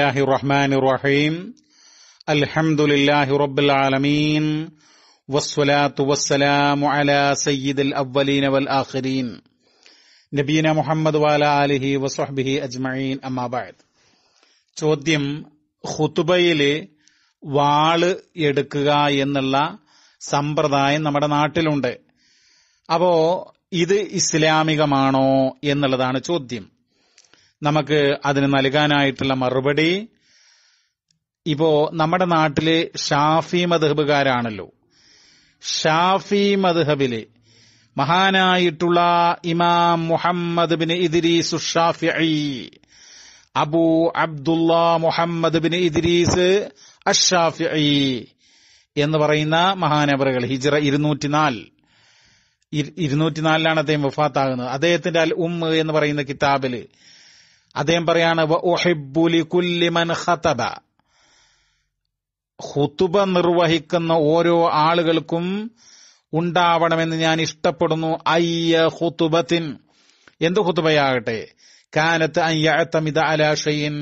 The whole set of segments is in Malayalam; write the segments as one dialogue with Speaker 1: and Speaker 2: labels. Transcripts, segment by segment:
Speaker 1: الله الرحمن الرحيم الحمد لله رب العالمين والصلاة والسلام على سيد الأولين والآخرين നബീന മുഹമ്മദ് വാല അലിഹി വസ്ഹബിഹി അജ്മീൻ അമ്മാബാദ് ചോദ്യം ഹുതുബയിലെ വാള് എടുക്കുക എന്നുള്ള സമ്പ്രദായം നമ്മുടെ നാട്ടിലുണ്ട് അപ്പോ ഇത് ഇസ്ലാമികമാണോ എന്നുള്ളതാണ് ചോദ്യം നമുക്ക് അതിന് നൽകാനായിട്ടുള്ള മറുപടി ഇപ്പോ നമ്മുടെ നാട്ടില് ഷാഫി മധുബുകാരാണല്ലോ ഷാഫി മധുഹബില് മഹാനായിട്ടുള്ള ഇമാം Muhammad bin Idris Shafi Abu Abdullah Muhammad bin Idris Ashafi എന്ന് പറയുന്ന മഹാനബറുകൾ ഹിജറ ഇരുന്നൂറ്റിനാല് ഇരുന്നൂറ്റിനാലിലാണ് അദ്ദേഹം വഫാത്താകുന്നത് അദ്ദേഹത്തിന്റെ അൽ ഉമ്മ് എന്ന് പറയുന്ന കിതാബില് അദ്ദേഹം പറയാണ് ഹുത്തുബ നിർവഹിക്കുന്ന ഓരോ ആളുകൾക്കും ഉണ്ടാവണമെന്ന് ഞാൻ ഇഷ്ടപ്പെടുന്നു അയ്യ ഹുത്തുബത്തിൻ എന്ത് ഹുത്തുബയാകട്ടെ കാനത്ത് അയ്യത്തമിത അലാഷയിൻ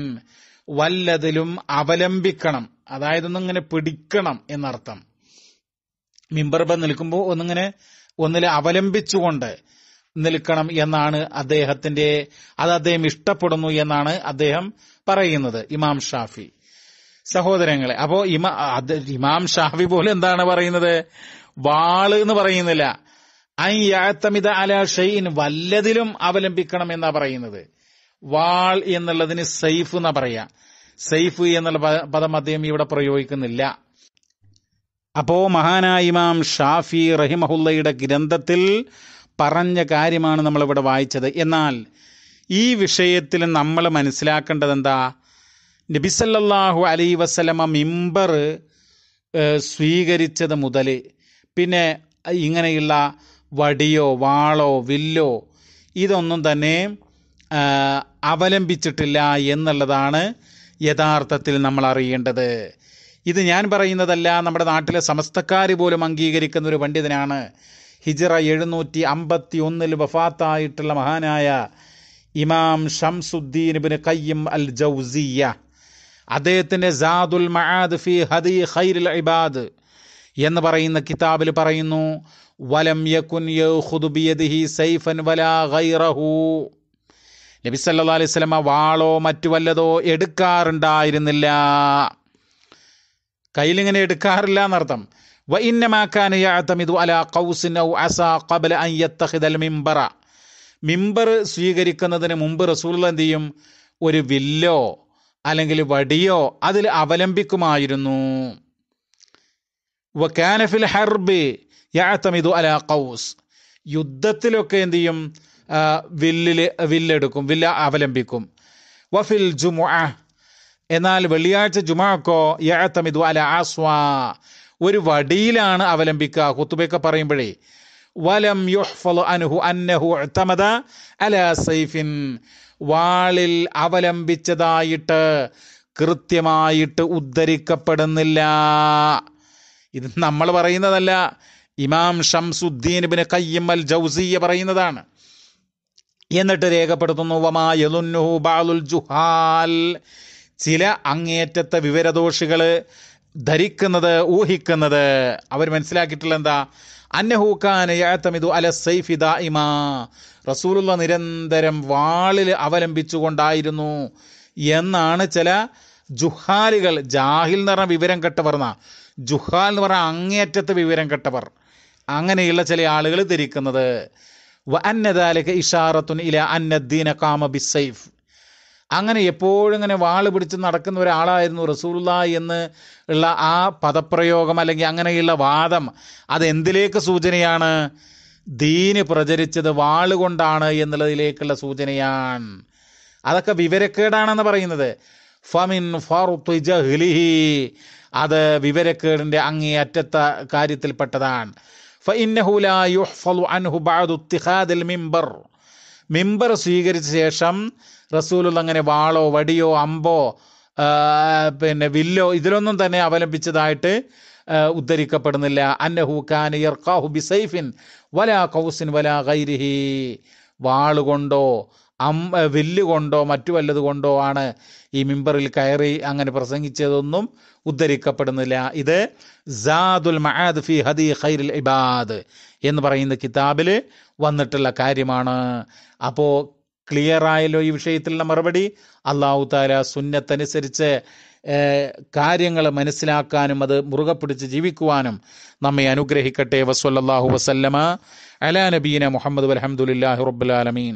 Speaker 1: വല്ലതിലും അവലംബിക്കണം അതായത് ഒന്നിങ്ങനെ പിടിക്കണം എന്നർത്ഥം മിമ്പർബ നിൽക്കുമ്പോൾ ഒന്നിങ്ങനെ ഒന്നിൽ അവലംബിച്ചുകൊണ്ട് നിൽക്കണം എന്നാണ് അദ്ദേഹത്തിന്റെ അത് അദ്ദേഹം ഇഷ്ടപ്പെടുന്നു എന്നാണ് അദ്ദേഹം പറയുന്നത് ഇമാം ഷാഫി സഹോദരങ്ങളെ അപ്പോ ഇമാ ഇമാം ഷാഫി പോലും എന്താണ് പറയുന്നത് വാള് എന്ന് പറയുന്നില്ല അയ്യാത്തമിത അല ഷെയ്ൻ വല്ലതിലും അവലംബിക്കണം എന്നാ പറയുന്നത് വാൾ എന്നുള്ളതിന് സെയ്ഫ് എന്നാ പറയാ സെയ്ഫ് എന്നുള്ള പദം അദ്ദേഹം ഇവിടെ പ്രയോഗിക്കുന്നില്ല അപ്പോ മഹാനായ ഇമാം ഷാഫി റഹിമഹുല്ലയുടെ ഗ്രന്ഥത്തിൽ പറഞ്ഞ കാര്യമാണ് നമ്മളിവിടെ വായിച്ചത് എന്നാൽ ഈ വിഷയത്തിൽ നമ്മൾ മനസ്സിലാക്കേണ്ടത് എന്താ നബിസല്ലാഹു അലൈ വസലമ മിമ്പർ സ്വീകരിച്ചത് മുതൽ പിന്നെ ഇങ്ങനെയുള്ള വടിയോ വാളോ വില്ലോ ഇതൊന്നും തന്നെ അവലംബിച്ചിട്ടില്ല എന്നുള്ളതാണ് യഥാർത്ഥത്തിൽ നമ്മൾ അറിയേണ്ടത് ഇത് ഞാൻ പറയുന്നതല്ല നമ്മുടെ നാട്ടിലെ സമസ്തക്കാർ പോലും അംഗീകരിക്കുന്ന ഒരു പണ്ഡിതനാണ് ഹിജറ എഴുന്നൂറ്റി അമ്പത്തി ഒന്നിൽ വഫാത്തായിട്ടുള്ള മഹാനായ ഇമാം ഷംസുദ്ദീൻ ഇബിന് കയ്യം അൽ ജൗസിയ അദ്ദേഹത്തിൻ്റെ ജാദുൽ മഹാദ് ഫി ഹദി ഖൈരുൽ ഇബാദ് എന്ന് പറയുന്ന കിതാബിൽ പറയുന്നു വലം യക്കുൻ യഹുദുബിയദിഹി സൈഫൻ വലാ ഗൈറഹു നബി സല്ലാ അലൈഹി സ്വലമ വാളോ മറ്റു വല്ലതോ എടുക്കാറുണ്ടായിരുന്നില്ല കയ്യിലിങ്ങനെ എടുക്കാറില്ല എന്നർത്ഥം മിമ്പർ സ്വീകരിക്കുന്നതിന് മുമ്പ് റസൂൽ എന്ത് ചെയ്യും ഒരു വില്ലോ അല്ലെങ്കിൽ വടിയോ അതിൽ അവലംബിക്കുമായിരുന്നു വക്കാനഫിൽ ഹർബ് യാത്തമിതു അല കൗസ് യുദ്ധത്തിലൊക്കെ എന്ത് ചെയ്യും വില്ലിൽ വില്ലെടുക്കും വില്ല അവലംബിക്കും വഫിൽ ജുമു എന്നാൽ വെള്ളിയാഴ്ച ജുമാക്കോ യാത്തമിതു അല ആസ്വാ ഒരു വടിയിലാണ് അവലംബിക്കുക കുത്തുബയൊക്കെ പറയുമ്പോഴേ വലം യുഹ്ഫലു അനുഹു അന്നഹു തമത അല സൈഫിൻ വാളിൽ അവലംബിച്ചതായിട്ട് കൃത്യമായിട്ട് ഉദ്ധരിക്കപ്പെടുന്നില്ല ഇത് നമ്മൾ പറയുന്നതല്ല ഇമാം ഷംസുദ്ദീൻ ബിൻ കയ്യം ജൗസിയ പറയുന്നതാണ് എന്നിട്ട് രേഖപ്പെടുത്തുന്നു വമാ ബാലുൽ ജുഹാൽ ചില അങ്ങേറ്റത്തെ വിവരദോഷികൾ ധരിക്കുന്നത് ഊഹിക്കുന്നത് അവർ മനസ്സിലാക്കിയിട്ടുള്ള എന്താ അന്നഹൂക്കാനയാത്തമിതു അല സൈഫിദ ഇമ റസൂലുള്ള നിരന്തരം വാളിൽ അവലംബിച്ചുകൊണ്ടായിരുന്നു എന്നാണ് ചില ജുഹാലുകൾ ജാഹിൽ എന്ന് പറഞ്ഞ വിവരം കെട്ടവർ എന്നാ ജുഹാൽ എന്ന് പറഞ്ഞാൽ അങ്ങേയറ്റത്തെ വിവരം കെട്ടവർ അങ്ങനെയുള്ള ചില ആളുകൾ ധരിക്കുന്നത് വ അന്നദാലക്ക് ഇഷാറത്തുൻ ഇല അന്നദ്ദീന കാമ ബിസൈഫ് അങ്ങനെ എപ്പോഴും ഇങ്ങനെ വാള് പിടിച്ച് നടക്കുന്ന ഒരാളായിരുന്നു റസൂല എന്ന് ഉള്ള ആ പദപ്രയോഗം അല്ലെങ്കിൽ അങ്ങനെയുള്ള വാദം അതെന്തിലേക്ക് സൂചനയാണ് ദീന് പ്രചരിച്ചത് വാളുകൊണ്ടാണ് എന്നുള്ളതിലേക്കുള്ള സൂചനയാണ് അതൊക്കെ വിവരക്കേടാണെന്ന് പറയുന്നത് ഫമിൻ അത് വിവരക്കേടിൻ്റെ അങ്ങേയറ്റത്തെ കാര്യത്തിൽപ്പെട്ടതാണ് ഫ ഇന്നഹുലാ യുഹ്ഫലു അൻഹു മിംബർ മെമ്പർ സ്വീകരിച്ച ശേഷം റസൂലുള്ള അങ്ങനെ വാളോ വടിയോ അമ്പോ പിന്നെ വില്ലോ ഇതിലൊന്നും തന്നെ അവലംബിച്ചതായിട്ട് ഉദ്ധരിക്കപ്പെടുന്നില്ല അന്നഹു ഖാൻ ഇർഖാഹു ബിസൈഫിൻ വല കൗസിൻ വല ഗൈരിഹി വാളുകൊണ്ടോ അം വില്ല് കൊണ്ടോ മറ്റു വല്ലത് കൊണ്ടോ ആണ് ഈ മിമ്പറിൽ കയറി അങ്ങനെ പ്രസംഗിച്ചതൊന്നും ഉദ്ധരിക്കപ്പെടുന്നില്ല ഇത് സാദുൽ മഹാദ് ഫി ഹദി ഖൈരുൽ ഇബാദ് എന്ന് പറയുന്ന കിതാബിൽ വന്നിട്ടുള്ള കാര്യമാണ് അപ്പോൾ ക്ലിയറായല്ലോ ഈ വിഷയത്തിലുള്ള മറുപടി അള്ളാഹു താല സുന്നത്തനുസരിച്ച് കാര്യങ്ങൾ മനസ്സിലാക്കാനും അത് മുറുകെ പിടിച്ച് ജീവിക്കുവാനും നമ്മെ അനുഗ്രഹിക്കട്ടെ വസ്വല്ലാഹു വസല്ലമ അലാ നബീന മുഹമ്മദ് വലഹമുല്ലാ റബ്ബുലാലമീൻ